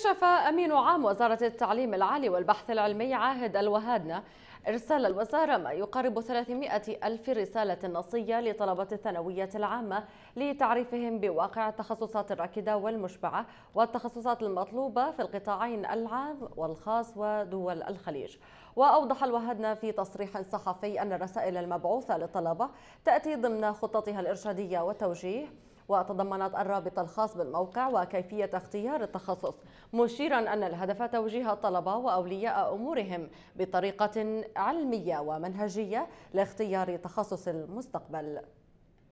كشف أمين عام وزارة التعليم العالي والبحث العلمي عاهد الوهادنة إرسال الوزارة ما يقارب 300 ألف رسالة نصية لطلبة الثانوية العامة لتعريفهم بواقع التخصصات الراكدة والمشبعة والتخصصات المطلوبة في القطاعين العام والخاص ودول الخليج وأوضح الوهدنا في تصريح صحفي أن الرسائل المبعوثة للطلبة تأتي ضمن خطتها الإرشادية والتوجيه وتضمنت الرابط الخاص بالموقع وكيفية اختيار التخصص مشيرا أن الهدف توجيه الطلبة وأولياء أمورهم بطريقة علمية ومنهجية لاختيار تخصص المستقبل